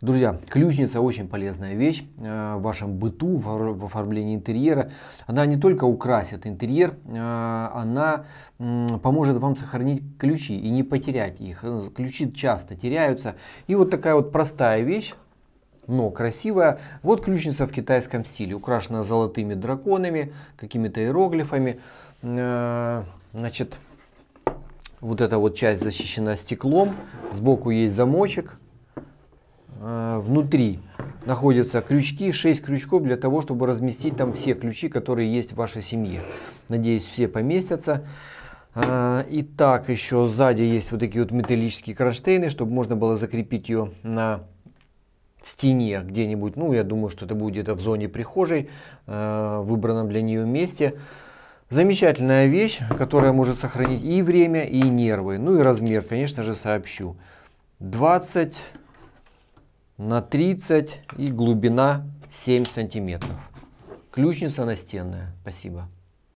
Друзья, ключница очень полезная вещь э, в вашем быту, в оформлении интерьера. Она не только украсит интерьер, э, она поможет вам сохранить ключи и не потерять их. Э, ключи часто теряются. И вот такая вот простая вещь, но красивая. Вот ключница в китайском стиле, украшена золотыми драконами, какими-то иероглифами. Значит, вот эта вот часть защищена стеклом, сбоку есть замочек, Э, внутри находятся крючки, 6 крючков для того, чтобы разместить там все ключи, которые есть в вашей семье. Надеюсь, все поместятся. Э, и так еще сзади есть вот такие вот металлические кронштейны, чтобы можно было закрепить ее на стене где-нибудь. Ну, я думаю, что это будет где в зоне прихожей, э, выбранном для нее месте. Замечательная вещь, которая может сохранить и время, и нервы. Ну и размер, конечно же, сообщу. 20 на 30 и глубина 7 сантиметров. Ключница настенная. Спасибо.